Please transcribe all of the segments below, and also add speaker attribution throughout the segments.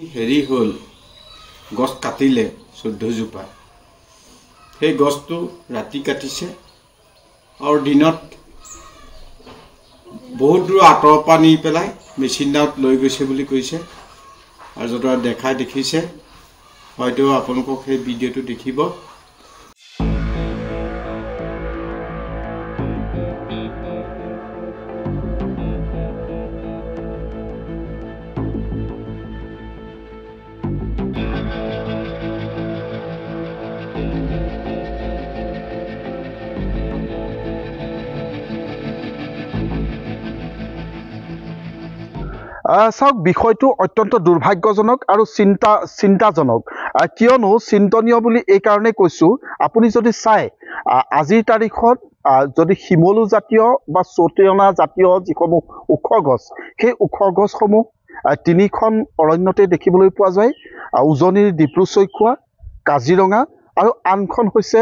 Speaker 1: হেৰি হ'ল গছ কাটিলে চৈধ্যজোপা সেই গছটো ৰাতি কাটিছে আৰু দিনত বহুত দূৰ আঁতৰৰ পৰা নি পেলাই মেচিন ডাউত লৈ গৈছে বুলি কৈছে আৰু যদি দেখাই দেখিছে হয়তো আপোনালোকক সেই ভিডিঅ'টো দেখিব
Speaker 2: চাওক বিষয়টো অত্যন্ত দুৰ্ভাগ্যজনক আৰু চিন্তা চিন্তাজনক কিয়নো চিন্তনীয় বুলি এইকাৰণে কৈছোঁ আপুনি যদি চায় আজিৰ তাৰিখত যদি শিমলুজাতীয় বা চতিয়না জাতীয় যিসমূহ ওখ গছ সেই ওখ গছসমূহ তিনিখন অৰণ্যতে দেখিবলৈ পোৱা যায় উজনিৰ ডিব্ৰু চৈখোৱা কাজিৰঙা আৰু আনখন হৈছে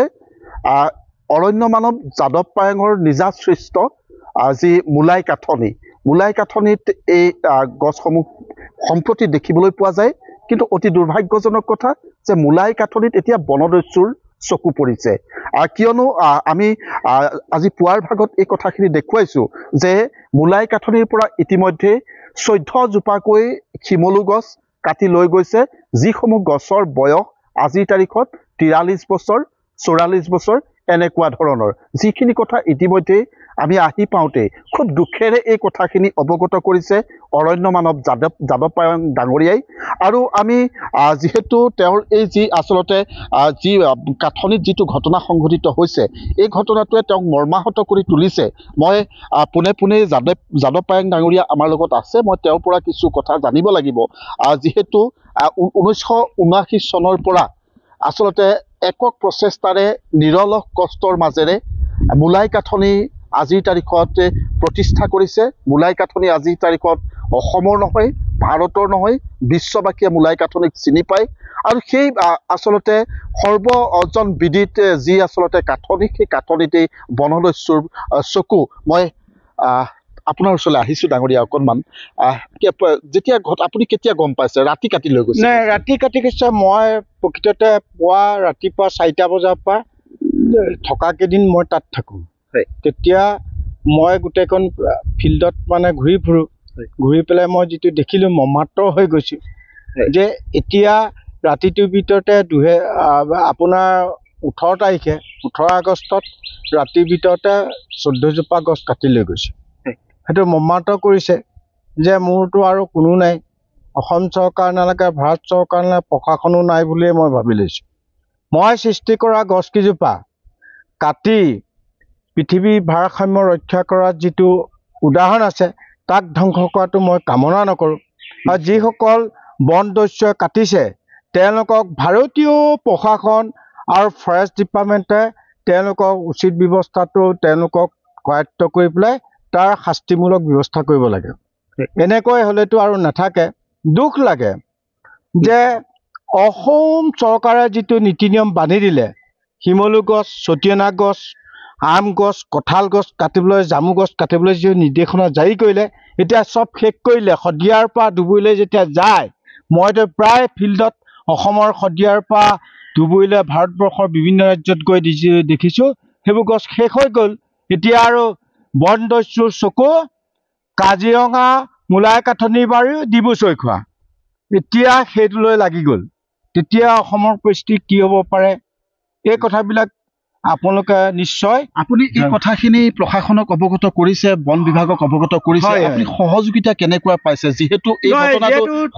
Speaker 2: অৰণ্য মানৱ যাদৱ পায়েঙৰ নিজা সৃষ্ট যি মূলাই কাঠনি মূলাই কাঠনিত এই গছসমূহ সম্প্ৰতি দেখিবলৈ পোৱা যায় কিন্তু অতি দুৰ্ভাগ্যজনক কথা যে মূলাই কাঠনিত এতিয়া বনদস্যুৰ চকু পৰিছে আৰু কিয়নো আমি আজি পুৱাৰ ভাগত এই কথাখিনি দেখুৱাইছোঁ যে মূলাই কাঠনিৰ পৰা ইতিমধ্যে চৈধ্যজোপাকৈ শিমলু গছ কাটি লৈ গৈছে যিসমূহ গছৰ বয়স আজিৰ তাৰিখত তিৰাল্লিছ বছৰ চৌৰাল্লিছ বছৰ এনেকুৱা ধৰণৰ যিখিনি কথা ইতিমধ্যেই আমি আহি পাওঁতেই খুব দুখেৰে এই কথাখিনি অৱগত কৰিছে অৰণ্য মানৱ যাদৱ যাদৱায়ন ডাঙৰীয়াই আৰু আমি যিহেতু তেওঁৰ এই যি আচলতে যি গাঁথনিত যিটো ঘটনা সংঘটিত হৈছে এই ঘটনাটোৱে তেওঁক মৰ্মাহত কৰি তুলিছে মই পোনে পোনেই যাদৱ যাদৱ পায়ং ডাঙৰীয়া আমাৰ লগত আছে মই তেওঁৰ পৰা কিছু কথা জানিব লাগিব যিহেতু ঊনৈছশ ঊনাশী চনৰ পৰা আচলতে একক প্ৰচেষ্টাৰে নিৰলস কষ্টৰ মাজেৰে মূলাই কাঠনি আজিৰ তাৰিখত প্ৰতিষ্ঠা কৰিছে মূলাই কাঠনি আজিৰ তাৰিখত অসমৰ নহয় ভাৰতৰ নহয় বিশ্ববাসীয়ে মূলাই কাঠনিক চিনি পায় আৰু সেই আচলতে সৰ্ব অজন বিদিত যি আচলতে কাঠনি সেই কাঠনিতেই বনলৈ চকু মই আপোনাৰ ওচৰলৈ আহিছোঁ ডাঙৰীয়া অকণমান যেতিয়া ঘট আপুনি কেতিয়া গম পাইছে ৰাতি কাটি লৈ গৈছে
Speaker 1: নাই ৰাতি কাটি গৈছে মই প্ৰকৃততে পুৱা ৰাতিপুৱা চাৰিটা বজাৰ পৰা থকাকেইদিন মই তাত থাকোঁ তেতিয়া মই গোটেইখন ফিল্ডত মানে ঘূৰি ফুৰোঁ ঘূৰি পেলাই মই যিটো দেখিলোঁ মমাত্ৰ হৈ গৈছোঁ যে এতিয়া ৰাতিটোৰ ভিতৰতে দুহে আপোনাৰ ওঠৰ তাৰিখে ওঠৰ আগষ্টত ৰাতিৰ ভিতৰতে চৈধ্যজোপা গছ কাটি লৈ গৈছোঁ সেইটো মমাত্ৰ কৰিছে যে মোৰতো আৰু কোনো নাই অসম চৰকাৰ নালাগে ভাৰত চৰকাৰ নালাগে প্ৰশাসনো নাই বুলিয়ে মই ভাবি লৈছোঁ মই সৃষ্টি কৰা গছকেইজোপা কাটি পৃথিৱীৰ ভাৰসাম্য ৰক্ষা কৰাৰ যিটো উদাহৰণ আছে তাক ধ্বংস কৰাটো মই কামনা নকৰোঁ আৰু যিসকল বন দস্য কাটিছে তেওঁলোকক ভাৰতীয় প্ৰশাসন আৰু ফৰেষ্ট ডিপাৰ্টমেণ্টে তেওঁলোকক উচিত ব্যৱস্থাটো তেওঁলোকক কয়ত্ব কৰি পেলাই তাৰ শাস্তিমূলক ব্যৱস্থা কৰিব লাগে এনেকৈ হ'লেতো আৰু নাথাকে দুখ লাগে যে অসম চৰকাৰে যিটো নীতি নিয়ম বান্ধি দিলে শিমলু গছ চতিয়না গছ আম গছ কঁঠাল গছ কাটিবলৈ জামু গছ কাটিবলৈ যি নিৰ্দেশনা জাৰি কৰিলে এতিয়া চব শেষ কৰিলে শদিয়াৰ পৰা ডুবুৰীলৈ যেতিয়া যায় মইতো প্ৰায় ফিল্ডত অসমৰ শদিয়াৰ পৰা ডুবুৰীলৈ ভাৰতবৰ্ষৰ বিভিন্ন ৰাজ্যত গৈ দেখিছো সেইবোৰ গছ শেষ হৈ গ'ল এতিয়া আৰু বন দস্যুৰ চকু কাজিৰঙা মূলাই কাঠনি বাৰীও ডিবু চৈখোৱা এতিয়া সেইটোলৈ লাগি গ'ল তেতিয়া অসমৰ পৰিস্থিতি কি হ'ব পাৰে এই কথাবিলাক
Speaker 2: আপোনালোকে নিশ্চয় আপুনি এই কথাখিনি প্ৰশাসনক অৱগত কৰিছে বন বিভাগক অৱগত কৰিছে আপুনি সহযোগিতা কেনেকুৱা পাইছে যিহেতু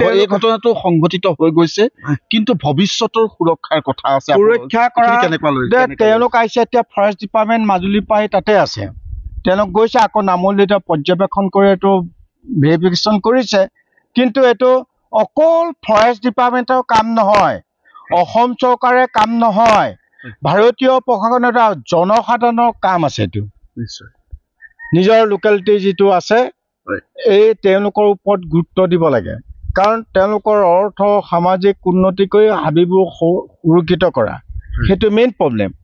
Speaker 2: এই ঘটনাটো সংঘটিত হৈ গৈছে কিন্তু ভৱিষ্যতৰ সুৰক্ষাৰ কথা আছে সুৰক্ষা কৰা
Speaker 1: তেওঁলোক আহিছে এতিয়া ফৰেষ্ট ডিপাৰ্টমেণ্ট মাজুলীৰ পৰাই তাতে আছে তেওঁলোক গৈছে আকৌ নামলৈ এতিয়া পৰ্যবেক্ষণ কৰি এইটো ভেৰিফিকেশ্যন কৰিছে কিন্তু এইটো অকল ফৰেষ্ট ডিপাৰ্টমেণ্টৰ কাম নহয় অসম চৰকাৰে কাম নহয় ভাৰতীয় প্ৰশাসন এটা জনসাধাৰণৰ কাম আছে এইটো নিজৰ লোকেলিটি যিটো আছে এই তেওঁলোকৰ ওপৰত গুৰুত্ব দিব লাগে কাৰণ তেওঁলোকৰ অৰ্থ সামাজিক উন্নতি কৰি হাবিবোৰ সুৰক্ষিত কৰা সেইটো মেইন প্ৰব্লেম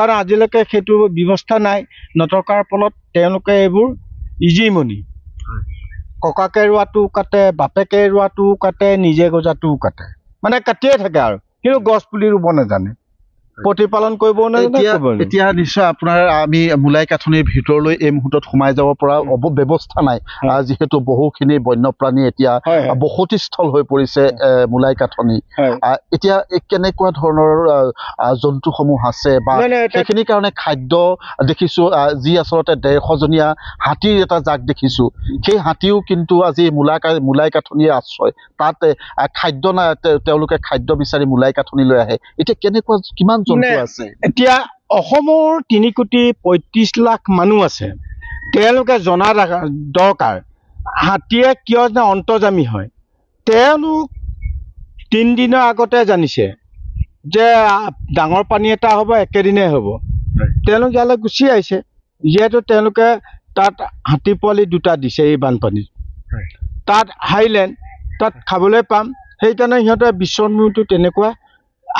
Speaker 1: কাৰণ আজিলৈকে সেইটো ব্যৱস্থা নাই নথকাৰ ফলত তেওঁলোকে এইবোৰ ইজিমণি ককাকে ৰোৱাটো কাটে বাপেকে ৰোৱাটো কাটে নিজে গজাটোও কাটে মানে কাটিয়ে থাকে আৰু কিন্তু গছ পুলি ৰুব নাজানে প্ৰতিপালন কৰিব এতিয়া
Speaker 2: নিশ্চয় আপোনাৰ আমি মূলাই কাঠনিৰ ভিতৰলৈ এই মুহূৰ্তত সোমাই যাব পৰা ব্যৱস্থা নাই যিহেতু বহুখিনি বন্যপ্ৰাণী এতিয়া বসতি স্থল হৈ পৰিছে মূলাই কাঠনি এতিয়া কেনেকুৱা ধৰণৰ জন্তুসমূহ আছে বা সেইখিনিৰ কাৰণে খাদ্য দেখিছো যি আচলতে ডেৰশজনীয়া হাতীৰ এটা জাক দেখিছো সেই হাতীও কিন্তু আজি মূলা মূলাই কাঠনিৰ আশ্ৰয় তাত খাদ্য নাই তেওঁলোকে খাদ্য বিচাৰি মূলাই কাঠনিলৈ আহে এতিয়া কেনেকুৱা কিমান জন্তু এতিয়া অসমৰ তিনি কোটি পঁয়ত্ৰিশ লাখ মানুহ আছে তেওঁলোকে জনা
Speaker 1: দৰকাৰ হাতীয়ে কিয় যে অন্তজামী হয় তেওঁলোক তিনিদিনৰ আগতে জানিছে যে ডাঙৰ পানী এটা হ'ব একেদিনাই হ'ব তেওঁলোক ইয়ালৈ গুচি আহিছে যিহেতু তেওঁলোকে তাত হাতী পোৱালি দুটা দিছে এই বানপানীত তাত হাইলেণ্ড তাত খাবলৈ পাম সেইকাৰণে সিহঁতৰ বিশ্বমূৰটো তেনেকুৱা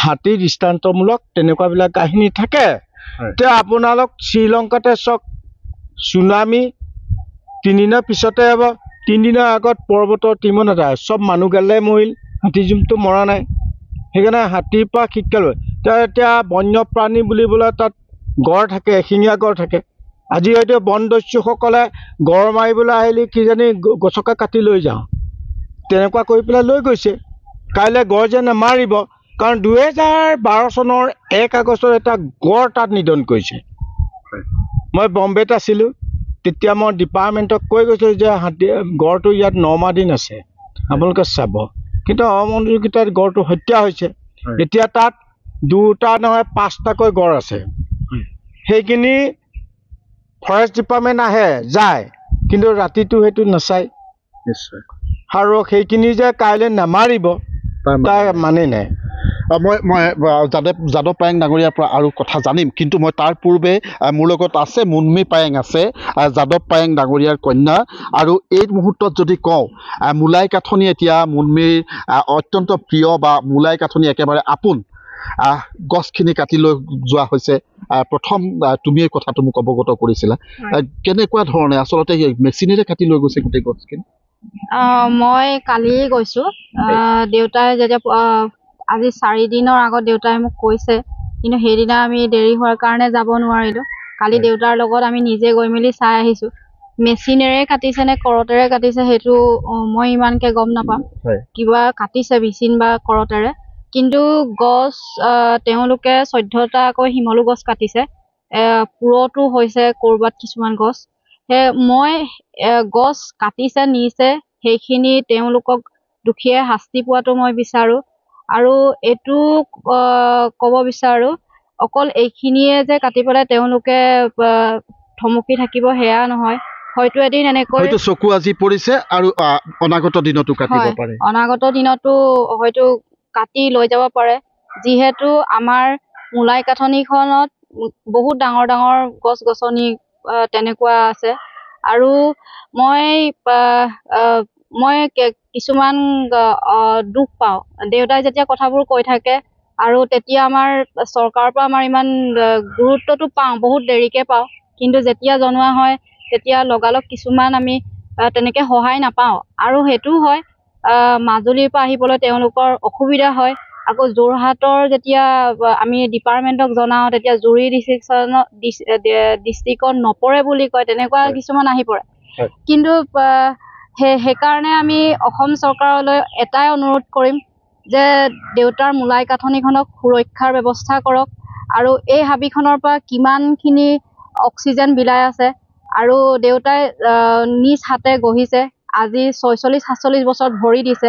Speaker 1: হাতী দৃষ্টান্তমূলক তেনেকুৱাবিলাক কাহিনী থাকে এতিয়া আপোনালোক শ্ৰীলংকাতে চক চুনামি তিনিদিনৰ পিছতে হ'ব তিনিদিনৰ আগত পৰ্বতৰ টিমত এটা চব মানুহগালেই মৰিল জুমটো মৰা নাই সেইকাৰণে হাতীৰ পৰা শিক্ষা লৈ তেওঁ এতিয়া বন্যপ্ৰাণী বুলিবলৈ তাত গড় থাকে এশিঙীয়া গড় থাকে আজি হয়তো বনদস্যুসকলে গড় মাৰিবলৈ আহিলে কিজানি গছকে কাটি লৈ যাওঁ তেনেকুৱা কৰি পেলাই লৈ গৈছে কাইলৈ গড় যে নামাৰিব কাৰণ দুহেজাৰ বাৰ চনৰ এক আগষ্টত এটা গড় তাত নিধন কৰিছে মই বম্বেত আছিলোঁ তেতিয়া মই ডিপাৰ্টমেণ্টক কৈ গৈছিলোঁ যে হাতী গড়টো ইয়াত নমা দিন আছে আপোনালোকে চাব কিন্তু অমনোযোগিতাত গড়টো হত্যা হৈছে এতিয়া তাত দুটা নহয় পাঁচটাকৈ গড় আছে সেইখিনি ফৰেষ্ট ডিপাৰ্টমেণ্ট আহে যায় কিন্তু ৰাতিটো সেইটো নাচায় আৰু সেইখিনি যে কাইলৈ নামাৰিব
Speaker 2: তাৰ মানে নাই মই মই যাদৱ যাদৱ পায়েং ডাঙৰীয়াৰ পৰা আৰু কথা জানিম কিন্তু মই তাৰ পূৰ্বে মোৰ লগত আছে মুনমি পায়েং আছে যাদৱ পায়েং ডাঙৰীয়াৰ কন্যা আৰু এই মুহূৰ্তত যদি কওঁ মূলাই কাঠনি এতিয়া মুন্মীৰ অত্যন্ত প্ৰিয় বা মূলাই কাঠনি একেবাৰে আপোন গছখিনি কাটি লৈ যোৱা হৈছে প্ৰথম তুমি এই কথাটো মোক অৱগত কৰিছিলা কেনেকুৱা ধৰণে আচলতে মেচিনেৰে কাটি লৈ গৈছে গোটেই গছখিনি
Speaker 3: মই কালিয়েই গৈছোঁ দেউতাই যেতিয়া আজি চাৰিদিনৰ আগত দেউতাই মোক কৈছে কিন্তু সেইদিনা আমি দেৰি হোৱাৰ কাৰণে যাব নোৱাৰিলোঁ কালি দেউতাৰ লগত আমি নিজে গৈ মেলি চাই আহিছোঁ মেচিনেৰে কাটিছে নে কৰতেৰে কাটিছে সেইটো মই ইমানকে গম নাপাম কিবা কাটিছে মেচিন বা কৰতেৰে কিন্তু গছ তেওঁলোকে চৈধ্যটাকৈ শিমলু গছ কাটিছে পুৰতো হৈছে ক'ৰবাত কিছুমান গছ সেই মই গছ কাটিছে নিছে সেইখিনি তেওঁলোকক দুখীয়ে শাস্তি পোৱাটো মই বিচাৰোঁ আৰু এইটো ক'ব বিচাৰোঁ অকল এইখিনিয়ে যে কাটি পেলাই তেওঁলোকে থমকি থাকিব সেয়া নহয় হয়তো এদিন এনেকৈ
Speaker 2: চকু আজি পৰিছে আৰু অনাগত দিনতো কাটিব পাৰে
Speaker 3: অনাগত দিনতো হয়তো কাটি লৈ যাব পাৰে যিহেতু আমাৰ মূলাই কাঠনিখনত বহুত ডাঙৰ ডাঙৰ গছ গছনি তেনেকুৱা আছে আৰু মই মই কিছুমান দুখ পাওঁ দেউতাই যেতিয়া কথাবোৰ কৈ থাকে আৰু তেতিয়া আমাৰ চৰকাৰৰ পৰা আমাৰ ইমান গুৰুত্বটো পাওঁ বহুত দেৰিকৈ পাওঁ কিন্তু যেতিয়া জনোৱা হয় তেতিয়া লগালগ কিছুমান আমি তেনেকৈ সহায় নাপাওঁ আৰু সেইটো হয় মাজুলীৰ পৰা আহিবলৈ তেওঁলোকৰ অসুবিধা হয় আকৌ যোৰহাটৰ যেতিয়া আমি ডিপাৰ্টমেণ্টক জনাওঁ তেতিয়া জুৰি ডিষ্ট্ৰিকশ্যনত ডিষ্ট্ৰিকত নপৰে বুলি কয় তেনেকুৱা কিছুমান আহি পৰে কিন্তু সেই সেইকাৰণে আমি অসম চৰকাৰলৈ এটাই অনুৰোধ কৰিম যে দেউতাৰ মূলাই কাঠনিখনক সুৰক্ষাৰ ব্যৱস্থা কৰক আৰু এই হাবিখনৰ পৰা কিমানখিনি অক্সিজেন বিলাই আছে আৰু দেউতাই নিজ হাতে গঢ়িছে আজি ছয়চল্লিছ সাতচল্লিছ বছৰত ভৰি দিছে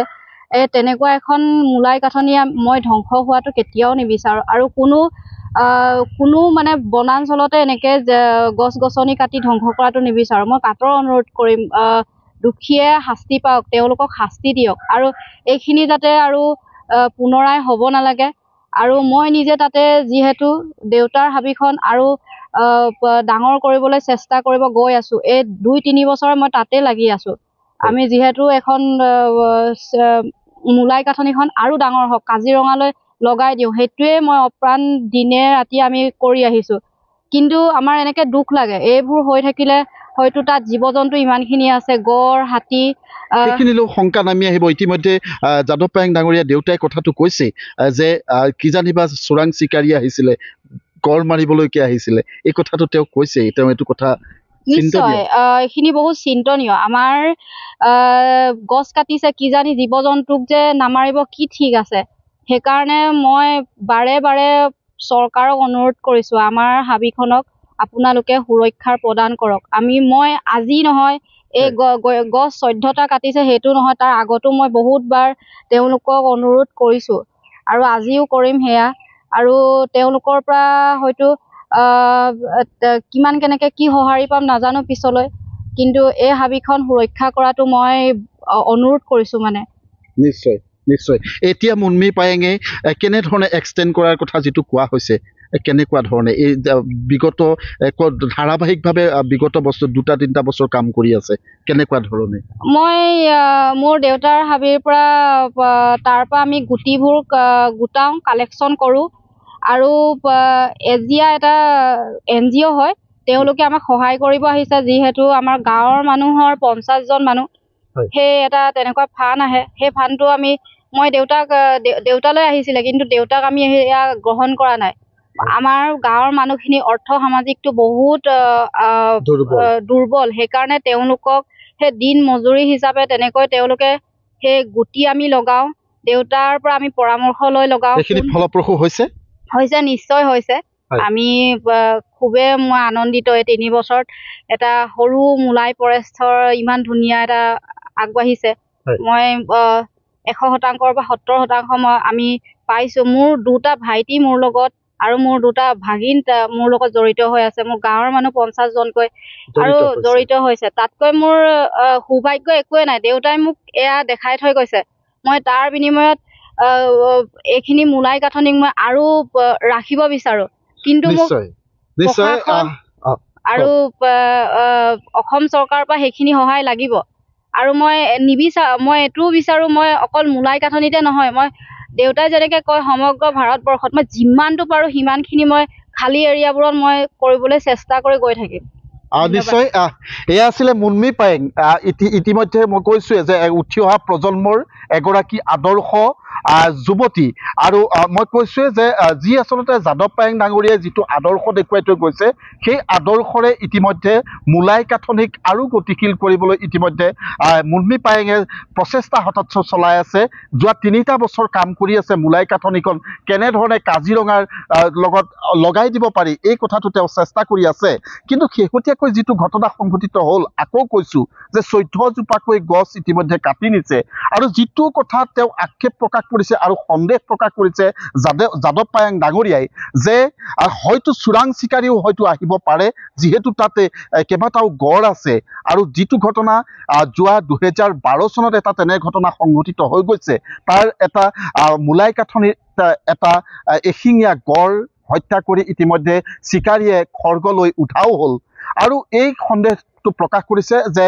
Speaker 3: এই তেনেকুৱা এখন মূলাই কাঠনি মই ধ্বংস হোৱাটো কেতিয়াও নিবিচাৰোঁ আৰু কোনো কোনো মানে বনাঞ্চলতে এনেকৈ গছ গছনি কাটি ধ্বংস কৰাটো নিবিচাৰোঁ মই কাটৰ অনুৰোধ কৰিম দোষীয়ে শাস্তি পাওক তেওঁলোকক শাস্তি দিয়ক আৰু এইখিনি যাতে আৰু পুনৰাই হ'ব নালাগে আৰু মই নিজে তাতে যিহেতু দেউতাৰ হাবিখন আৰু ডাঙৰ কৰিবলৈ চেষ্টা কৰিব গৈ আছোঁ এই দুই তিনি বছৰ মই তাতে লাগি আছোঁ আমি যিহেতু এখন মূলাই গাঁথনিখন আৰু ডাঙৰ হওক কাজিৰঙালৈ লগাই দিওঁ সেইটোৱে মই অপ্ৰাণ দিনে ৰাতি আমি কৰি আহিছোঁ কিন্তু আমাৰ এনেকৈ দুখ লাগে এইবোৰ হৈ থাকিলে হয়তো তাত জীৱ জন্তু ইমানখিনি আছে গড় হাতী সেইখিনি
Speaker 2: লোক শংকা নামি আহিব ইতিমধ্যে যাদৱ পায়েং ডাঙৰীয়া দেউতাই কথাটো কৈছে যে কিজানিবা চোৰাং চিকাৰী আহিছিলে গড় মাৰিবলৈকে আহিছিলে এই কথাটো তেওঁ কৈছে তেওঁ এইটো কথা নিশ্চয়
Speaker 3: এইখিনি বহুত চিন্তনীয় আমাৰ গছ কাটিছে কিজানি জীৱ জন্তুক যে নামাৰিব কি ঠিক আছে সেইকাৰণে মই বাৰে বাৰে চৰকাৰক অনুৰোধ কৰিছোঁ আমাৰ হাবিখনক আপোনালোকে সুৰক্ষাৰ প্ৰদান কৰক আমি মই আজি নহয় এই গছ চৈধ্যটা কাটিছে সেইটো নহয় তাৰ আগতো মই বহুতবাৰ তেওঁলোকক অনুৰোধ কৰিছোঁ আৰু আজিও কৰিম সেয়া আৰু তেওঁলোকৰ পৰা হয়তো কিমান কেনেকৈ কি সঁহাৰি পাম নাজানো পিছলৈ কিন্তু এই হাবিখন সুৰক্ষা কৰাটো মই অনুৰোধ কৰিছোঁ মানে
Speaker 2: নিশ্চয় নিশ্চয় এতিয়া মুন্মী পায়েঙে কেনেধৰণে এক্সটেণ্ড কৰাৰ কথা যিটো কোৱা হৈছে কেনেকুৱা ধৰণে এই বিগত ধাৰাবাহিকভাৱে বিগত বছৰ দুটা তিনিটা বছৰ কাম কৰি আছে কেনেকুৱা
Speaker 3: ধৰণে মই মোৰ দেউতাৰ হাবিৰ পৰা তাৰপৰা আমি গুটিবোৰ গোটাওঁ কালেকশ্যন কৰোঁ আৰু এজিয়া এটা এন জি অ' হয় তেওঁলোকে আমাক সহায় কৰিব আহিছে যিহেতু আমাৰ গাঁৱৰ মানুহৰ পঞ্চাছজন মানুহ সেই এটা তেনেকুৱা ফাণ্ড আহে সেই ফাণ্ডটো আমি মই দেউতাক দেউতালৈ আহিছিলে কিন্তু দেউতাক আমি সেয়া গ্ৰহণ কৰা নাই আমাৰ গাঁৱৰ মানুহখিনি অৰ্থ সামাজিকটো বহুত দুৰ্বল সেইকাৰণে তেওঁলোকক সেই দিন মজুৰি হিচাপে তেনেকৈ তেওঁলোকে সেই গুটি আমি লগাওঁ দেউতাৰ পৰা আমি পৰামৰ্শ লৈ লগাওঁ
Speaker 2: ফলপ্ৰসূ হৈছে
Speaker 3: হৈছে নিশ্চয় হৈছে আমি খুবেই মই আনন্দিত এই তিনি বছৰত এটা সৰু মূলাই পৰেস্থৰ ইমান ধুনীয়া এটা আগবাঢ়িছে মই এশ শতাংশৰ পৰা সত্তৰ শতাংশ মই আমি পাইছোঁ মোৰ দুটা ভাইটি মোৰ লগত আৰু মোৰ দুটা ভাগিন মোৰ লগত জড়িত হৈ আছে মোৰ গাঁৱৰ মানুহ পঞ্চাছজনকৈ আৰু জড়িত হৈছে তাতকৈ মোৰ সৌভাগ্য একোৱেই নাই দেউতাই মোক এয়া দেখাই থৈ গৈছে মই তাৰ বিনিময়ত এইখিনি মূলাই গাঁথনিক মই আৰু ৰাখিব বিচাৰোঁ কিন্তু মোক আৰু অসম চৰকাৰৰ পৰা সেইখিনি সহায় লাগিব আৰু মই নিবিচাৰোঁ মই এইটোও বিচাৰোঁ মই অকল মূলাই গাঁথনিতে নহয় মই দেউতাই যেনেকে কয় সমগ্ৰ ভাৰতবৰ্ষত মই যিমানটো পাৰো সিমানখিনি মই খালী এৰিয়াবোৰত মই কৰিবলৈ চেষ্টা কৰি গৈ থাকিম
Speaker 2: নিশ্চয় এয়া আছিলে মুন্মি পায়েং ইতিমধ্যে মই কৈছোৱে যে উঠি অহা প্ৰজন্মৰ এগৰাকী আদৰ্শ যুৱতী আৰু মই কৈছোৱে যে যি আচলতে যাদৱ পায়েং ডাঙৰীয়াই যিটো আদৰ্শ দেখুৱাই থৈ গৈছে সেই আদৰ্শৰে ইতিমধ্যে মূলাই কাঠনিক আৰু গতিশীল কৰিবলৈ ইতিমধ্যে মুন্মি পায়েঙে প্ৰচেষ্টা হঠাৎ চলাই আছে যোৱা তিনিটা বছৰ কাম কৰি আছে মূলাই কাঠনিখন কেনেধৰণে কাজিৰঙাৰ লগত লগাই দিব পাৰি এই কথাটো তেওঁ চেষ্টা কৰি আছে কিন্তু শেহতীয়াকৈ যিটো ঘটনা সংঘটিত হ'ল আকৌ কৈছোঁ যে চৈধ্যজোপাকৈ গছ ইতিমধ্যে কাটি নিছে আৰু যিটো কথা তেওঁ আক্ষেপ প্ৰকাশ কৰিছে আৰু সন্দেহ প্ৰকাশ কৰিছে যাদৱ যাদৱ পায়াং ডাঙৰীয়াই যে হয়তো চোৰাং চিকাৰীও হয়তো আহিব পাৰে যিহেতু তাতে কেইবাটাও গড় আছে আৰু যিটো ঘটনা যোৱা দুহেজাৰ বাৰ চনত এটা তেনে ঘটনা সংঘটিত হৈ গৈছে তাৰ এটা মূলাই কাঠনিত এটা এশিঙীয়া গড় হত্যা কৰি ইতিমধ্যে চিকাৰীয়ে খৰ্গলৈ উঠাও হ'ল আৰু এই সন্দেহ অভিযোগটো প্ৰকাশ কৰিছে যে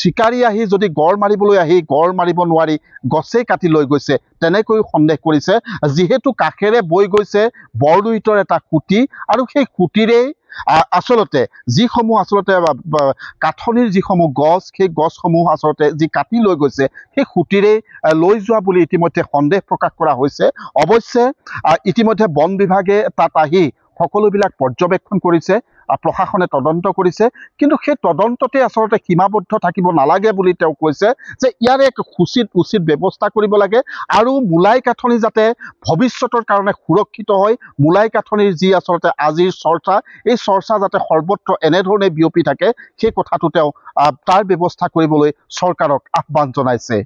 Speaker 2: চিকাৰী আহি যদি গড় মাৰিবলৈ আহি গড় মাৰিব নোৱাৰি গছেই কাটি লৈ গৈছে তেনেকৈ সন্দেহ কৰিছে যিহেতু কাষেৰে বৈ গৈছে বৰদুইটৰ এটা সুঁতি আৰু সেই সুঁতিৰেই আচলতে যিসমূহ আচলতে কাঠনিৰ যিসমূহ গছ সেই গছসমূহ আচলতে যি কাটি লৈ গৈছে সেই সুঁতিৰেই লৈ যোৱা বুলি ইতিমধ্যে সন্দেহ প্ৰকাশ কৰা হৈছে অৱশ্যে ইতিমধ্যে বন বিভাগে তাত আহি সকলোবিলাক পৰ্যবেক্ষণ কৰিছে প্ৰশাসনে তদন্ত কৰিছে কিন্তু সেই তদন্ততে আচলতে সীমাবদ্ধ থাকিব নালাগে বুলি তেওঁ কৈছে যে ইয়াৰে এক সুচিত উচিত ব্যৱস্থা কৰিব লাগে আৰু মূলাই কাঠনি যাতে ভৱিষ্যতৰ কাৰণে সুৰক্ষিত হয় মূলাই কাঠনিৰ যি আচলতে আজিৰ চৰ্চা এই চৰ্চা যাতে সৰ্বত্ৰ এনেধৰণে বিয়পি থাকে সেই কথাটো তেওঁ তাৰ ব্যৱস্থা কৰিবলৈ চৰকাৰক আহ্বান জনাইছে